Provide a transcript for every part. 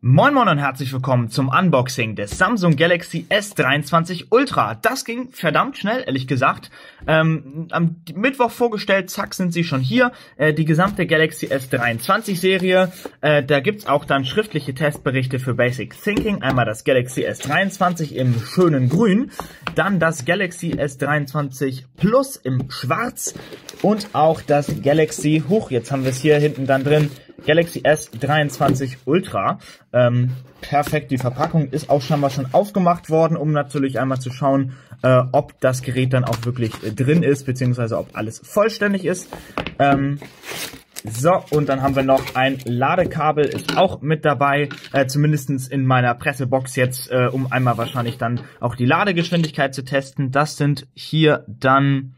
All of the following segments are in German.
Moin Moin und herzlich willkommen zum Unboxing des Samsung Galaxy S23 Ultra. Das ging verdammt schnell, ehrlich gesagt. Ähm, am Mittwoch vorgestellt, zack, sind sie schon hier. Äh, die gesamte Galaxy S23 Serie. Äh, da gibt's auch dann schriftliche Testberichte für Basic Thinking. Einmal das Galaxy S23 im schönen Grün, dann das Galaxy S23 Plus im Schwarz und auch das Galaxy, hoch, jetzt haben wir es hier hinten dann drin, Galaxy S23 Ultra. Ähm, perfekt, die Verpackung ist auch scheinbar schon aufgemacht worden, um natürlich einmal zu schauen, äh, ob das Gerät dann auch wirklich äh, drin ist, beziehungsweise ob alles vollständig ist. Ähm, so, und dann haben wir noch ein Ladekabel, ist auch mit dabei, äh, zumindest in meiner Pressebox jetzt, äh, um einmal wahrscheinlich dann auch die Ladegeschwindigkeit zu testen. Das sind hier dann,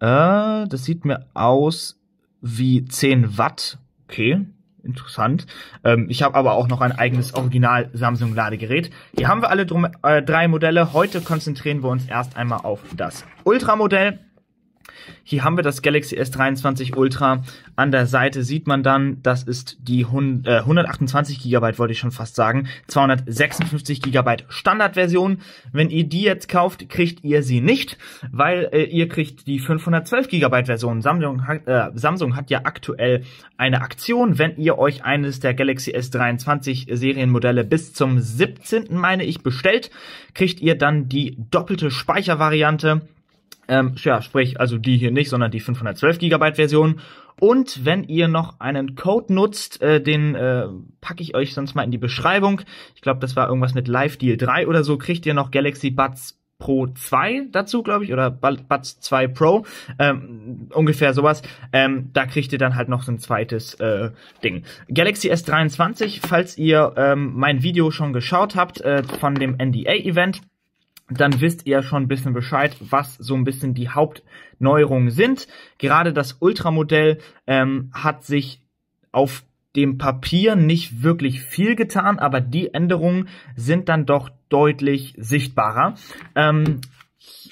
äh, das sieht mir aus wie 10 Watt Okay, interessant. Ähm, ich habe aber auch noch ein eigenes Original Samsung Ladegerät. Hier haben wir alle drum, äh, drei Modelle. Heute konzentrieren wir uns erst einmal auf das Ultra-Modell. Hier haben wir das Galaxy S23 Ultra. An der Seite sieht man dann, das ist die 128 äh, GB, wollte ich schon fast sagen, 256 GB Standardversion. Wenn ihr die jetzt kauft, kriegt ihr sie nicht, weil äh, ihr kriegt die 512 GB Version. Samsung hat, äh, Samsung hat ja aktuell eine Aktion, wenn ihr euch eines der Galaxy S23 Serienmodelle bis zum 17. meine ich bestellt, kriegt ihr dann die doppelte Speichervariante ähm, ja, sprich, also die hier nicht, sondern die 512 Gigabyte Version. Und wenn ihr noch einen Code nutzt, äh, den äh, packe ich euch sonst mal in die Beschreibung. Ich glaube, das war irgendwas mit Live Deal 3 oder so, kriegt ihr noch Galaxy Buds Pro 2 dazu, glaube ich, oder Buds 2 Pro, ähm, ungefähr sowas. Ähm, da kriegt ihr dann halt noch so ein zweites äh, Ding. Galaxy S23, falls ihr ähm, mein Video schon geschaut habt äh, von dem NDA-Event, dann wisst ihr schon ein bisschen Bescheid, was so ein bisschen die Hauptneuerungen sind. Gerade das Ultramodell ähm, hat sich auf dem Papier nicht wirklich viel getan, aber die Änderungen sind dann doch deutlich sichtbarer. Ähm,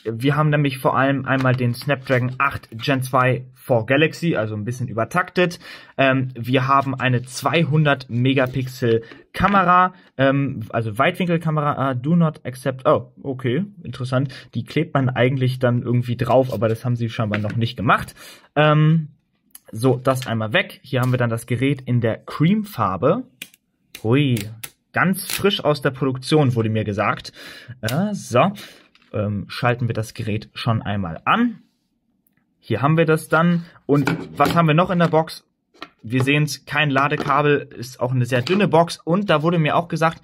wir haben nämlich vor allem einmal den Snapdragon 8 Gen 2 for Galaxy, also ein bisschen übertaktet. Ähm, wir haben eine 200 Megapixel Kamera, ähm, also Weitwinkelkamera. Ah, do not accept. Oh, okay, interessant. Die klebt man eigentlich dann irgendwie drauf, aber das haben sie scheinbar noch nicht gemacht. Ähm, so, das einmal weg. Hier haben wir dann das Gerät in der Creamfarbe. Hui, ganz frisch aus der Produktion wurde mir gesagt. Äh, so, ähm, schalten wir das Gerät schon einmal an. Hier haben wir das dann. Und was haben wir noch in der Box? Wir sehen es, kein Ladekabel, ist auch eine sehr dünne Box. Und da wurde mir auch gesagt,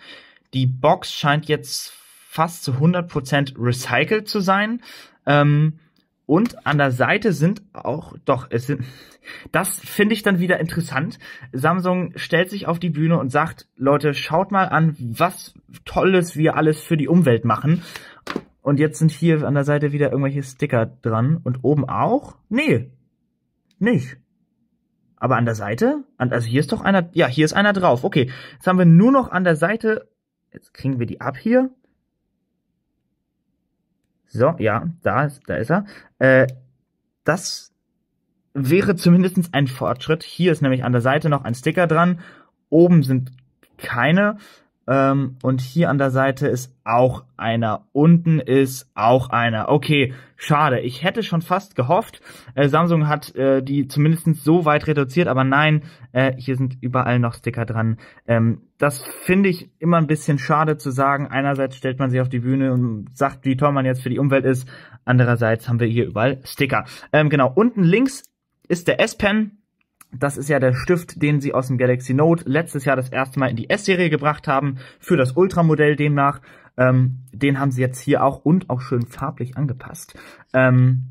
die Box scheint jetzt fast zu 100% recycelt zu sein. Ähm, und an der Seite sind auch, doch, es sind, das finde ich dann wieder interessant. Samsung stellt sich auf die Bühne und sagt, Leute, schaut mal an, was Tolles wir alles für die Umwelt machen. Und jetzt sind hier an der Seite wieder irgendwelche Sticker dran. Und oben auch? Nee, nicht. Aber an der Seite? also hier ist doch einer, ja, hier ist einer drauf. Okay, jetzt haben wir nur noch an der Seite, jetzt kriegen wir die ab hier. So, ja, da ist, da ist er. Äh, das wäre zumindest ein Fortschritt. Hier ist nämlich an der Seite noch ein Sticker dran. Oben sind keine. Ähm, und hier an der Seite ist auch einer. Unten ist auch einer. Okay, schade. Ich hätte schon fast gehofft, äh, Samsung hat äh, die zumindest so weit reduziert, aber nein, äh, hier sind überall noch Sticker dran. Ähm, das finde ich immer ein bisschen schade zu sagen. Einerseits stellt man sich auf die Bühne und sagt, wie toll man jetzt für die Umwelt ist. Andererseits haben wir hier überall Sticker. Ähm, genau, unten links ist der S-Pen das ist ja der Stift, den sie aus dem Galaxy Note letztes Jahr das erste Mal in die S-Serie gebracht haben, für das Ultramodell demnach. Ähm, den haben sie jetzt hier auch und auch schön farblich angepasst. Ähm,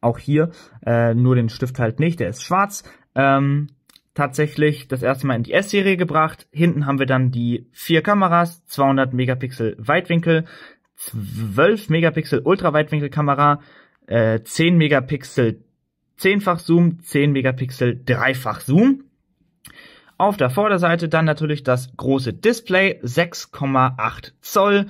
auch hier, äh, nur den Stift halt nicht, der ist schwarz. Ähm, tatsächlich das erste Mal in die S-Serie gebracht. Hinten haben wir dann die vier Kameras, 200 Megapixel Weitwinkel, 12 Megapixel Ultraweitwinkelkamera, äh, 10 Megapixel 10-fach Zoom, 10 Megapixel, dreifach Zoom. Auf der Vorderseite dann natürlich das große Display, 6,8 Zoll,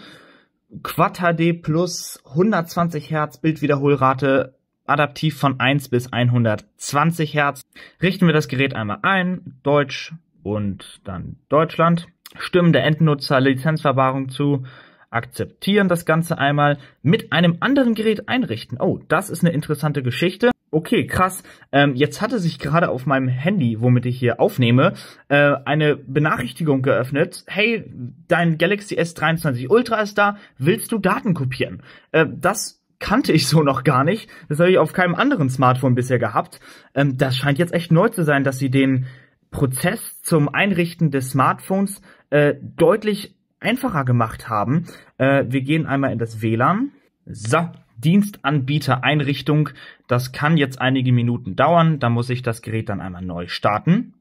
Quad HD plus 120 Hertz Bildwiederholrate, adaptiv von 1 bis 120 Hertz. Richten wir das Gerät einmal ein, Deutsch und dann Deutschland, stimmen der Endnutzer Lizenzverwahrung zu, akzeptieren das Ganze einmal, mit einem anderen Gerät einrichten. Oh, das ist eine interessante Geschichte. Okay, krass. Ähm, jetzt hatte sich gerade auf meinem Handy, womit ich hier aufnehme, äh, eine Benachrichtigung geöffnet. Hey, dein Galaxy S23 Ultra ist da. Willst du Daten kopieren? Äh, das kannte ich so noch gar nicht. Das habe ich auf keinem anderen Smartphone bisher gehabt. Ähm, das scheint jetzt echt neu zu sein, dass sie den Prozess zum Einrichten des Smartphones äh, deutlich einfacher gemacht haben. Äh, wir gehen einmal in das WLAN. So, Dienstanbietereinrichtung. Das kann jetzt einige Minuten dauern. Da muss ich das Gerät dann einmal neu starten.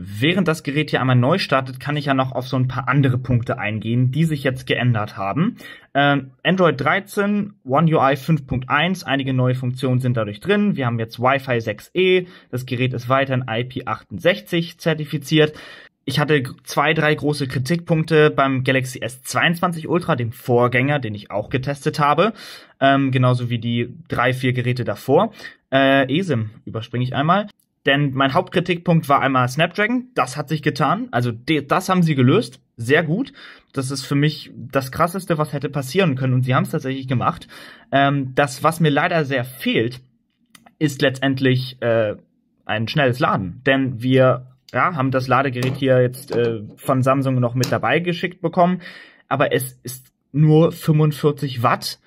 Während das Gerät hier einmal neu startet, kann ich ja noch auf so ein paar andere Punkte eingehen, die sich jetzt geändert haben. Ähm, Android 13, One UI 5.1, einige neue Funktionen sind dadurch drin. Wir haben jetzt Wi-Fi 6E, das Gerät ist weiterhin IP68 zertifiziert ich hatte zwei, drei große Kritikpunkte beim Galaxy S22 Ultra, dem Vorgänger, den ich auch getestet habe, ähm, genauso wie die drei, vier Geräte davor. Äh, ESIM überspringe ich einmal. Denn mein Hauptkritikpunkt war einmal Snapdragon, das hat sich getan, also das haben sie gelöst, sehr gut. Das ist für mich das Krasseste, was hätte passieren können und sie haben es tatsächlich gemacht. Ähm, das, was mir leider sehr fehlt, ist letztendlich äh, ein schnelles Laden, denn wir ja, haben das Ladegerät hier jetzt äh, von Samsung noch mit dabei geschickt bekommen, aber es ist nur 45 Watt,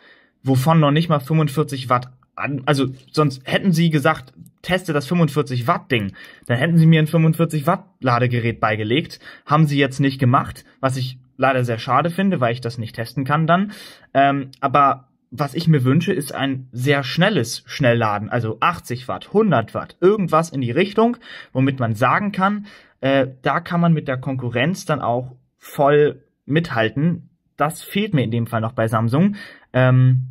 wovon noch nicht mal 45 Watt an, also sonst hätten sie gesagt, teste das 45 Watt Ding, dann hätten sie mir ein 45 Watt Ladegerät beigelegt, haben sie jetzt nicht gemacht, was ich leider sehr schade finde, weil ich das nicht testen kann dann, ähm, aber was ich mir wünsche, ist ein sehr schnelles Schnellladen, also 80 Watt, 100 Watt, irgendwas in die Richtung, womit man sagen kann, äh, da kann man mit der Konkurrenz dann auch voll mithalten. Das fehlt mir in dem Fall noch bei Samsung. Ähm,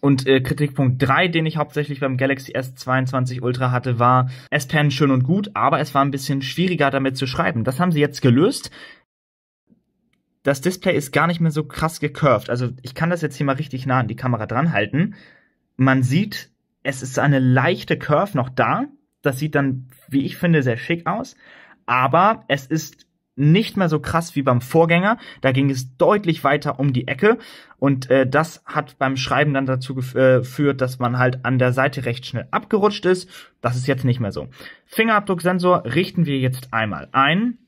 und äh, Kritikpunkt 3, den ich hauptsächlich beim Galaxy S22 Ultra hatte, war S-Pen schön und gut, aber es war ein bisschen schwieriger damit zu schreiben. Das haben sie jetzt gelöst das Display ist gar nicht mehr so krass gecurved. Also ich kann das jetzt hier mal richtig nah an die Kamera dran halten. Man sieht, es ist eine leichte Curve noch da. Das sieht dann, wie ich finde, sehr schick aus. Aber es ist nicht mehr so krass wie beim Vorgänger. Da ging es deutlich weiter um die Ecke. Und äh, das hat beim Schreiben dann dazu äh, geführt, dass man halt an der Seite recht schnell abgerutscht ist. Das ist jetzt nicht mehr so. Fingerabdrucksensor richten wir jetzt einmal ein.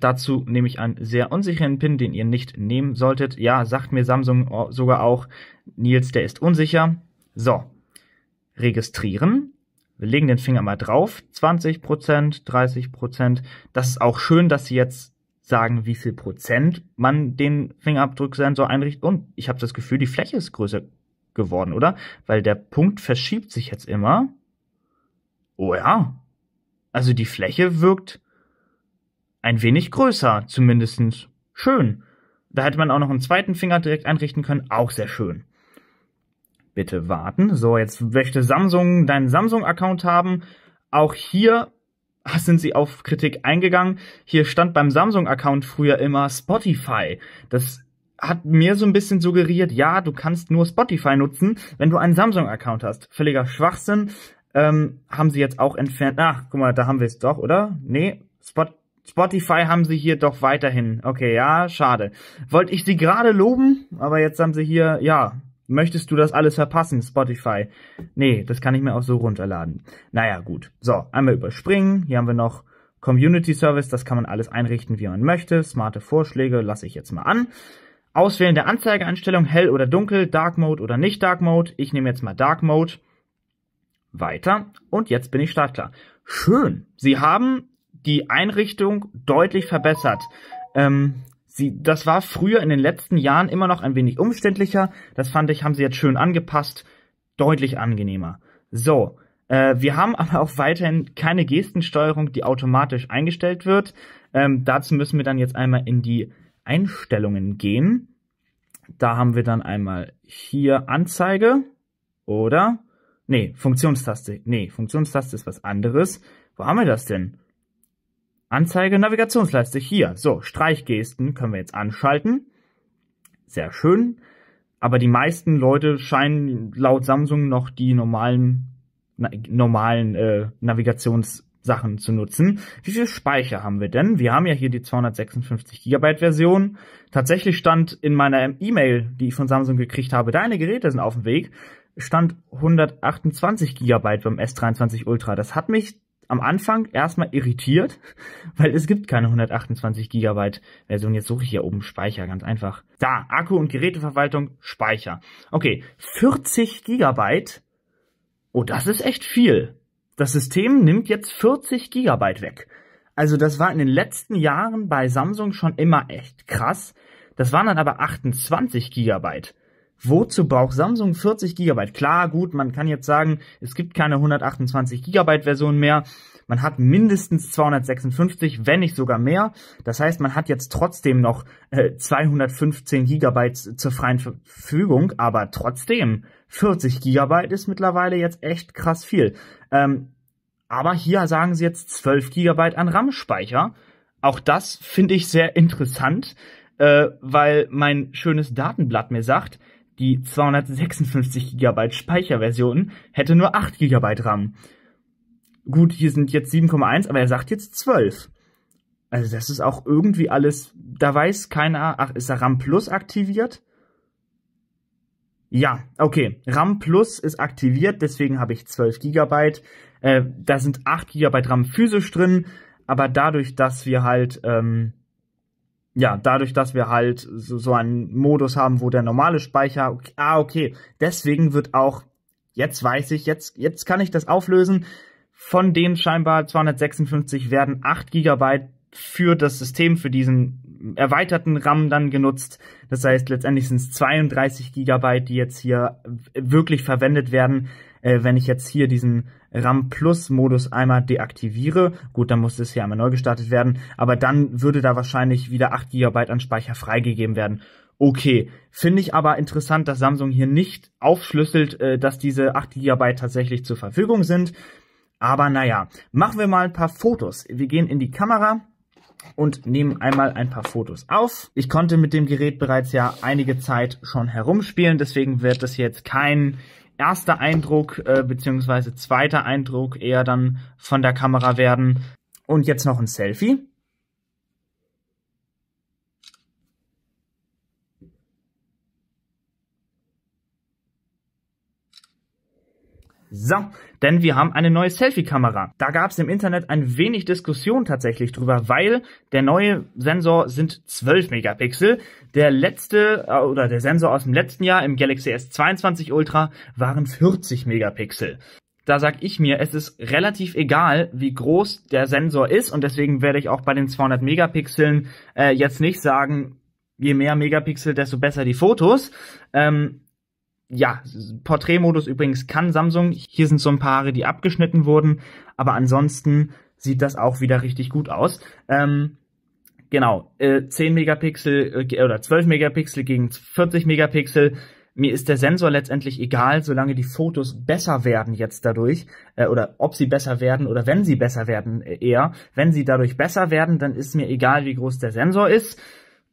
Dazu nehme ich einen sehr unsicheren Pin, den ihr nicht nehmen solltet. Ja, sagt mir Samsung sogar auch, Nils, der ist unsicher. So, registrieren. Wir legen den Finger mal drauf. 20 30 Das ist auch schön, dass sie jetzt sagen, wie viel Prozent man den Fingerabdrucksensor einrichtet. Und ich habe das Gefühl, die Fläche ist größer geworden, oder? Weil der Punkt verschiebt sich jetzt immer. Oh ja. Also die Fläche wirkt ein wenig größer, zumindest Schön. Da hätte man auch noch einen zweiten Finger direkt einrichten können, auch sehr schön. Bitte warten. So, jetzt möchte Samsung deinen Samsung-Account haben. Auch hier sind sie auf Kritik eingegangen. Hier stand beim Samsung-Account früher immer Spotify. Das hat mir so ein bisschen suggeriert, ja, du kannst nur Spotify nutzen, wenn du einen Samsung-Account hast. Völliger Schwachsinn. Ähm, haben sie jetzt auch entfernt. Ach, guck mal, da haben wir es doch, oder? Nee, Spotify. Spotify haben sie hier doch weiterhin. Okay, ja, schade. Wollte ich sie gerade loben, aber jetzt haben sie hier, ja, möchtest du das alles verpassen, Spotify? Nee, das kann ich mir auch so runterladen. Naja, gut. So, einmal überspringen. Hier haben wir noch Community Service, das kann man alles einrichten, wie man möchte. Smarte Vorschläge lasse ich jetzt mal an. Auswählen der Anzeigeeinstellung, hell oder dunkel, Dark Mode oder nicht Dark Mode. Ich nehme jetzt mal Dark Mode. Weiter. Und jetzt bin ich startklar. Schön. Sie haben die Einrichtung deutlich verbessert. Ähm, sie, das war früher in den letzten Jahren immer noch ein wenig umständlicher. Das fand ich, haben sie jetzt schön angepasst. Deutlich angenehmer. So. Äh, wir haben aber auch weiterhin keine Gestensteuerung, die automatisch eingestellt wird. Ähm, dazu müssen wir dann jetzt einmal in die Einstellungen gehen. Da haben wir dann einmal hier Anzeige oder? Nee, Funktionstaste. Nee, Funktionstaste ist was anderes. Wo haben wir das denn? Anzeige Navigationsleiste hier. So, Streichgesten können wir jetzt anschalten. Sehr schön. Aber die meisten Leute scheinen laut Samsung noch die normalen, na, normalen äh, Navigationssachen zu nutzen. Wie viel Speicher haben wir denn? Wir haben ja hier die 256 GB Version. Tatsächlich stand in meiner E-Mail, die ich von Samsung gekriegt habe, deine Geräte sind auf dem Weg, stand 128 GB beim S23 Ultra. Das hat mich am Anfang erstmal irritiert, weil es gibt keine 128 Gigabyte Version. Jetzt suche ich hier oben Speicher, ganz einfach. Da, Akku und Geräteverwaltung, Speicher. Okay, 40 Gigabyte. Oh, das ist echt viel. Das System nimmt jetzt 40 Gigabyte weg. Also das war in den letzten Jahren bei Samsung schon immer echt krass. Das waren dann aber 28 Gigabyte. Wozu braucht Samsung 40 GB? Klar, gut, man kann jetzt sagen, es gibt keine 128 GB Version mehr. Man hat mindestens 256, wenn nicht sogar mehr. Das heißt, man hat jetzt trotzdem noch äh, 215 GB zur freien Verfügung, aber trotzdem 40 GB ist mittlerweile jetzt echt krass viel. Ähm, aber hier sagen sie jetzt 12 GB an RAM-Speicher. Auch das finde ich sehr interessant, äh, weil mein schönes Datenblatt mir sagt, die 256 GB Speicherversion hätte nur 8 GB RAM. Gut, hier sind jetzt 7,1, aber er sagt jetzt 12. Also das ist auch irgendwie alles, da weiß keiner, ach, ist da RAM Plus aktiviert? Ja, okay. RAM Plus ist aktiviert, deswegen habe ich 12 GB. Äh, da sind 8 GB RAM physisch drin, aber dadurch, dass wir halt ähm, ja, dadurch, dass wir halt so, so einen Modus haben, wo der normale Speicher, okay, ah, okay, deswegen wird auch, jetzt weiß ich, jetzt, jetzt kann ich das auflösen. Von den scheinbar 256 werden 8 GB für das System, für diesen erweiterten RAM dann genutzt. Das heißt, letztendlich sind es 32 GB, die jetzt hier wirklich verwendet werden, äh, wenn ich jetzt hier diesen RAM Plus Modus einmal deaktiviere, gut, dann muss es hier einmal neu gestartet werden, aber dann würde da wahrscheinlich wieder 8 GB an Speicher freigegeben werden. Okay, finde ich aber interessant, dass Samsung hier nicht aufschlüsselt, äh, dass diese 8 GB tatsächlich zur Verfügung sind. Aber naja, machen wir mal ein paar Fotos. Wir gehen in die Kamera und nehmen einmal ein paar Fotos auf. Ich konnte mit dem Gerät bereits ja einige Zeit schon herumspielen, deswegen wird das jetzt kein erster Eindruck äh, beziehungsweise zweiter Eindruck eher dann von der Kamera werden. Und jetzt noch ein Selfie. So, denn wir haben eine neue Selfie-Kamera. Da gab es im Internet ein wenig Diskussion tatsächlich drüber, weil der neue Sensor sind 12 Megapixel. Der letzte äh, oder der Sensor aus dem letzten Jahr im Galaxy S22 Ultra waren 40 Megapixel. Da sag ich mir, es ist relativ egal, wie groß der Sensor ist und deswegen werde ich auch bei den 200 Megapixeln äh, jetzt nicht sagen, je mehr Megapixel, desto besser die Fotos. Ähm, ja, Porträtmodus übrigens kann Samsung. Hier sind so ein paar die abgeschnitten wurden, aber ansonsten sieht das auch wieder richtig gut aus. Ähm, genau, äh, 10 Megapixel äh, oder 12 Megapixel gegen 40 Megapixel. Mir ist der Sensor letztendlich egal, solange die Fotos besser werden jetzt dadurch, äh, oder ob sie besser werden oder wenn sie besser werden äh, eher. Wenn sie dadurch besser werden, dann ist mir egal, wie groß der Sensor ist.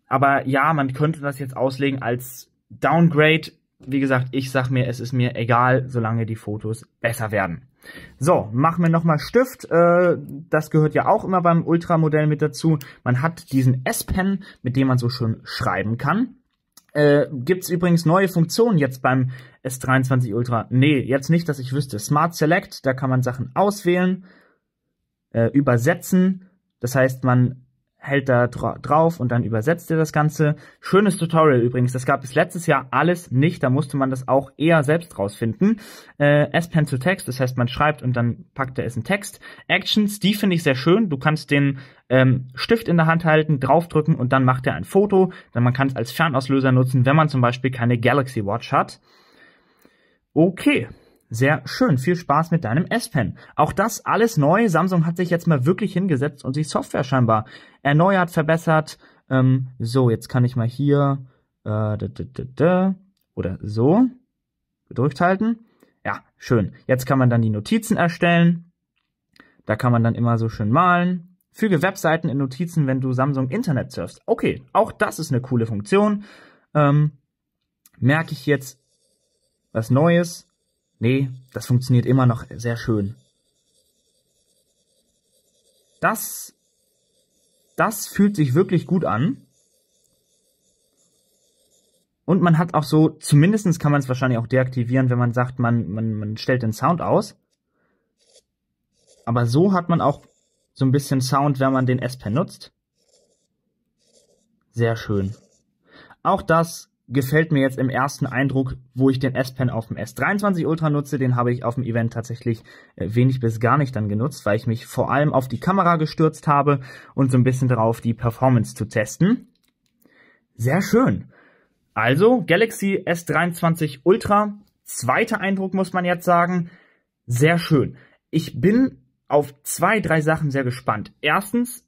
Aber ja, man könnte das jetzt auslegen als Downgrade wie gesagt, ich sag mir, es ist mir egal, solange die Fotos besser werden. So, machen wir nochmal Stift. Äh, das gehört ja auch immer beim Ultramodell mit dazu. Man hat diesen S-Pen, mit dem man so schön schreiben kann. Äh, Gibt übrigens neue Funktionen jetzt beim S23 Ultra? Nee, jetzt nicht, dass ich wüsste. Smart Select, da kann man Sachen auswählen, äh, übersetzen. Das heißt, man hält da dra drauf und dann übersetzt er das Ganze. Schönes Tutorial übrigens, das gab es letztes Jahr alles nicht, da musste man das auch eher selbst rausfinden. Äh, S-Pen zu Text, das heißt man schreibt und dann packt er es in Text. Actions, die finde ich sehr schön, du kannst den ähm, Stift in der Hand halten, draufdrücken und dann macht er ein Foto, dann man kann es als Fernauslöser nutzen, wenn man zum Beispiel keine Galaxy Watch hat. Okay, sehr schön. Viel Spaß mit deinem S-Pen. Auch das alles neu. Samsung hat sich jetzt mal wirklich hingesetzt und sich Software scheinbar erneuert, verbessert. Ähm, so, jetzt kann ich mal hier äh, oder so gedrückt halten. Ja, schön. Jetzt kann man dann die Notizen erstellen. Da kann man dann immer so schön malen. Füge Webseiten in Notizen, wenn du Samsung Internet surfst. Okay, auch das ist eine coole Funktion. Ähm, merke ich jetzt was Neues. Nee, das funktioniert immer noch sehr schön. Das, das fühlt sich wirklich gut an. Und man hat auch so, zumindestens kann man es wahrscheinlich auch deaktivieren, wenn man sagt, man, man, man stellt den Sound aus. Aber so hat man auch so ein bisschen Sound, wenn man den S-Pen nutzt. Sehr schön. Auch das gefällt mir jetzt im ersten Eindruck, wo ich den S-Pen auf dem S23 Ultra nutze. Den habe ich auf dem Event tatsächlich äh, wenig bis gar nicht dann genutzt, weil ich mich vor allem auf die Kamera gestürzt habe und so ein bisschen darauf, die Performance zu testen. Sehr schön. Also Galaxy S23 Ultra, zweiter Eindruck muss man jetzt sagen, sehr schön. Ich bin auf zwei, drei Sachen sehr gespannt. Erstens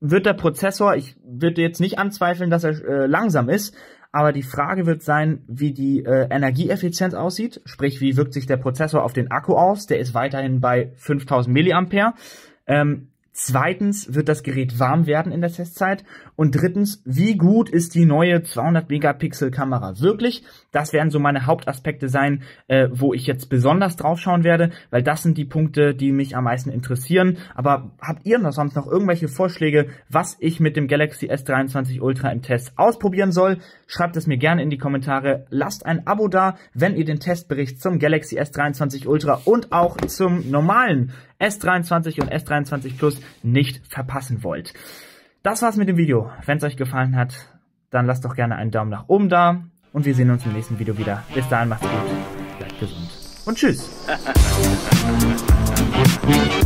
wird der Prozessor, ich würde jetzt nicht anzweifeln, dass er äh, langsam ist, aber die Frage wird sein, wie die äh, Energieeffizienz aussieht, sprich wie wirkt sich der Prozessor auf den Akku aus, der ist weiterhin bei 5000 mA. Ähm, zweitens wird das Gerät warm werden in der Testzeit und drittens, wie gut ist die neue 200 Megapixel Kamera wirklich? Das werden so meine Hauptaspekte sein, äh, wo ich jetzt besonders drauf schauen werde, weil das sind die Punkte, die mich am meisten interessieren. Aber habt ihr noch sonst noch irgendwelche Vorschläge, was ich mit dem Galaxy S23 Ultra im Test ausprobieren soll? Schreibt es mir gerne in die Kommentare. Lasst ein Abo da, wenn ihr den Testbericht zum Galaxy S23 Ultra und auch zum normalen S23 und S23 Plus nicht verpassen wollt. Das war's mit dem Video. Wenn es euch gefallen hat, dann lasst doch gerne einen Daumen nach oben da. Und wir sehen uns im nächsten Video wieder. Bis dahin, macht's gut, bleibt gesund und tschüss.